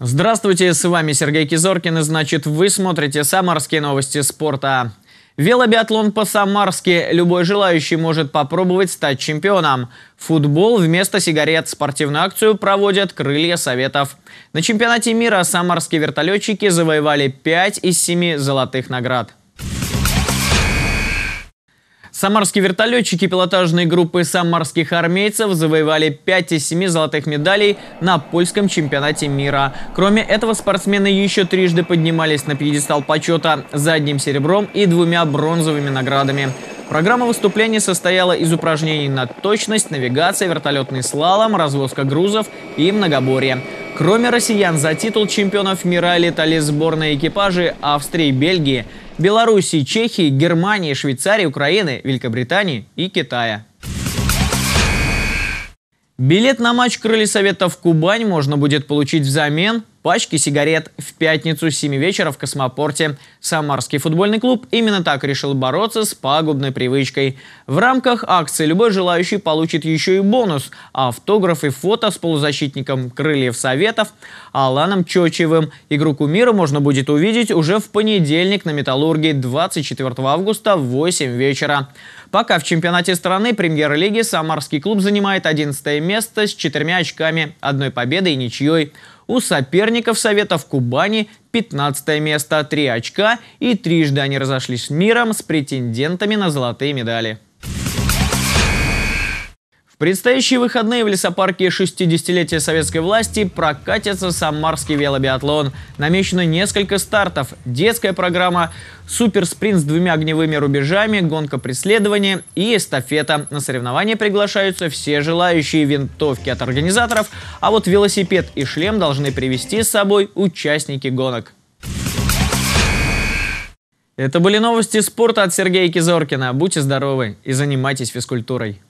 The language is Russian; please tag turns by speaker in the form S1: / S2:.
S1: Здравствуйте, с вами Сергей Кизоркин, и значит вы смотрите «Самарские новости спорта». Велобиатлон по-самарски. Любой желающий может попробовать стать чемпионом. Футбол вместо сигарет. Спортивную акцию проводят «Крылья Советов». На чемпионате мира самарские вертолетчики завоевали 5 из 7 золотых наград. Самарские вертолетчики пилотажной группы самарских армейцев завоевали 5 из 7 золотых медалей на польском чемпионате мира. Кроме этого, спортсмены еще трижды поднимались на пьедестал почета за одним серебром и двумя бронзовыми наградами. Программа выступления состояла из упражнений на точность, навигация, вертолетный слалом, развозка грузов и многоборье. Кроме россиян, за титул чемпионов мира летали сборные экипажи Австрии, Бельгии, Белоруссии, Чехии, Германии, Швейцарии, Украины, Великобритании и Китая. Билет на матч Крылья Советов «Кубань» можно будет получить взамен пачки сигарет в пятницу с 7 вечера в космопорте. Самарский футбольный клуб именно так решил бороться с пагубной привычкой. В рамках акции любой желающий получит еще и бонус – автограф и фото с полузащитником «Крыльев Советов» Аланом Чочевым. Игру кумира можно будет увидеть уже в понедельник на «Металлурге» 24 августа в 8 вечера. Пока в чемпионате страны премьер-лиги самарский клуб занимает 11 место с четырьмя очками, одной победой и ничьей. У соперников Совета в Кубани 15 место, 3 очка и трижды они разошлись с миром с претендентами на золотые медали предстоящие выходные в лесопарке 60-летия советской власти прокатится самарский велобиатлон. Намечено несколько стартов. Детская программа, суперспринт с двумя огневыми рубежами, гонка преследования и эстафета. На соревнования приглашаются все желающие винтовки от организаторов, а вот велосипед и шлем должны привезти с собой участники гонок. Это были новости спорта от Сергея Кизоркина. Будьте здоровы и занимайтесь физкультурой.